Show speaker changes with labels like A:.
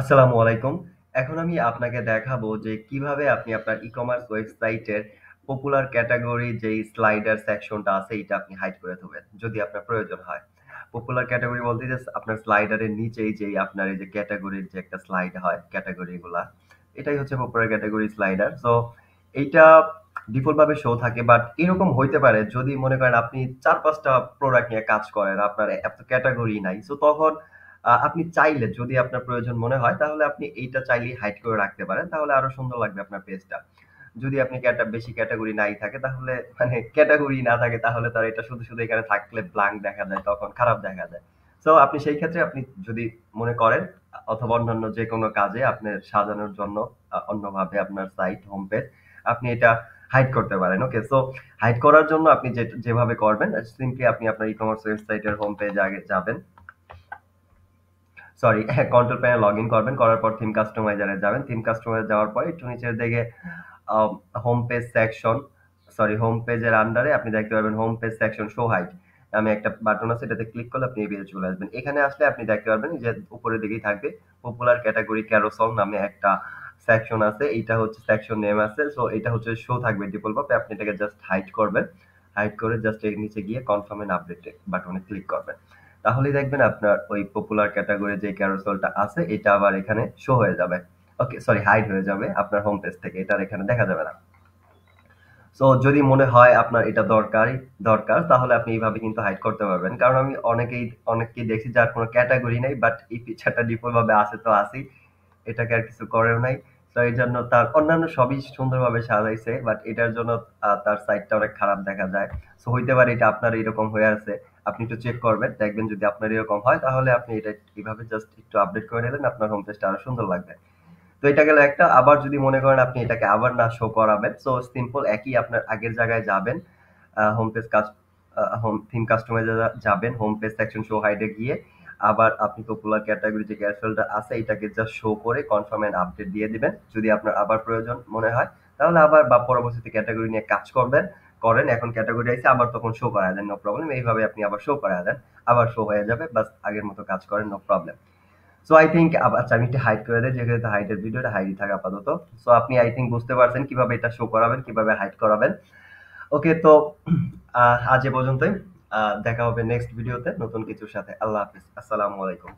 A: আসসালামু আলাইকুম এখন আমি আপনাকে দেখাবো যে কিভাবে আপনি আপনার ই কমার্স ওয়েবসাইটের পপুলার ক্যাটাগরি যেই স্লাইডার সেকশনটা আছে এটা আপনি হাইড করে দেবেন যদি আপনার প্রয়োজন হয় পপুলার ক্যাটাগরি বলতে যে আপনার স্লাইডারের নিচেই যেই আপনার এই যে ক্যাটাগরির যে একটা স্লাইড হয় ক্যাটাগরিগুলা এটাই হচ্ছে পপুলার ক্যাটাগরি স্লাইডার সো এইটা ডিফল্টভাবে শো থাকে বাট এরকম হইতে পারে যদি মনে করেন আপনি চার পাঁচটা প্রোডাক্ট নিয়ে কাজ করেন আপনার এত ক্যাটাগরি নাই সো তখন আপনি চাইলে যদি আপনার প্রয়োজন মনে হয় তাহলে আপনি এইটা চাইলেই হাইট করে রাখতে পারেন তাহলে আরো সুন্দর লাগবে আপনার পেজটা যদি আপনি ক্যাটা বেশি ক্যাটাগরি নাই থাকে তাহলে মানে ক্যাটাগরি না থাকে তাহলে তার এটা শুধু শুধু এখানে থাকলে ব্ল্যাঙ্ক দেখা যায় তখন খারাপ দেখা যায় তো আপনি সেই ক্ষেত্রে আপনি যদি মনে করেন অথবা অন্যান্য যে কোনো কাজে আপনার সাজানোর জন্য অন্যভাবে আপনার সাইট হোম পেজ আপনি এটা হাইড করতে পারেন ওকে সো হাইড করার জন্য আপনি যেভাবে করবেন সিম্পলি আপনি আপনার ই কমার্স ওয়েবসাইটের হোম পেজে আগে যাবেন সরি কন্ট্রোল প্যানে লগ ইন করবেন করার পর থিম কাস্টমাইজারে যাবেন থিম কাস্টমাইজার যাওয়ার পর একটু নিচের দিকে home page section sorry home পেজের আন্ডারে আপনি দেখতে পারবেন home page section show hide আমি একটা বাটন আছে এটাতে ক্লিক করলে আপনি এই পেজে চলে আসবেন এখানে আসলে আপনি দেখতে পারবেন যে উপরের দিকেই থাকবে পপুলার ক্যাটাগরি ক্যারোসল নামে একটা সেকশন আছে এইটা হচ্ছে সেকশন নেম আছে সো এটা হচ্ছে শো থাকবে ডিফল্ট পাবে আপনি এটাকে জাস্ট হাইট করবেন হাইট করে জাস্ট এর নিচে গিয়ে কনফার্ম এন্ড আপডেট বাটনে ক্লিক করবেন তাহলেই দেখবেন আপনার ওই পপুলার ক্যাটাগরি যে ক্যারোসলটা আছে এটা আবার এখানে শো হয়ে যাবে ওকে সরি হাইড হয়ে যাবে আপনার হোম পেজ থেকে এটা এখানে দেখা যাবে না সো যদি মনে হয় আপনার এটা দরকারই দরকার তাহলে আপনি এইভাবে কিন্তু হাইড করতে পারবেন কারণ আমি অনেকেই অনেককে দেখছি যার কোনো ক্যাটাগরি নেই বাট এই ফিচারটা ডিফল্টভাবে আছে তো আছেই এটাকে আর কিছু করেও নাই তো এই জন্য তার অন্যান্য সবই সুন্দরভাবে সাজাইছে বাট এটার জন্য তার সাইডটা অনেক খারাপ দেখা যায় সো হইতে পারে এটা আপনার এরকম হয়ে আছে আপনি একটু চেক করবেন দেখবেন যদি আপনার এরকম হয় তাহলে আপনি এটা এইভাবে জাস্ট একটু আপডেট করে নিলেন আপনার হোম পেজটা আরো সুন্দর লাগবে তো এটা গেল একটা আবার যদি মনে করেন আপনি এটাকে আবার না শো করাবেন সো সিম্পল একই আপনার আগের জায়গায় যাবেন হোম পেজ কাজ হোম থিম কাস্টমাইজার যাবেন হোম পেজ সেকশন শো হাইডে গিয়ে আবার আপনি পপুলার ক্যাটাগরি যে গ্যাস ফিল্টার আছে এটাকে জাস্ট শো করে কনফার্ম অ্যান্ড আপডেট দিয়ে দিবেন যদি আপনার আবার প্রয়োজন মনে হয় তাহলে আবার বা পরবর্তীতে ক্যাটাগরি নিয়ে কাজ করবেন করেন এখন ক্যাটাগরি আছে আবার তখন শো করা দেন নো প্রবলেম এইভাবে আপনি আবার শো করা দেন আবার শো হয়ে যাবে বাস আগের মতো কাজ করেন no problem so I think আচ্ছা আমি একটু হাইড করে দেয় যেহেতু হাইডের ভিডিওটা হাইডই থাকে আপাতত সো আপনি আই থিঙ্ক বুঝতে পারছেন কিভাবে এটা শো করাবেন কিভাবে হাইড করাবেন ওকে তো আজ এ পর্যন্তই দেখা হবে নেক্সট ভিডিওতে নতুন কিছুর সাথে আল্লাহ হাফিজ আসসালামু আলাইকুম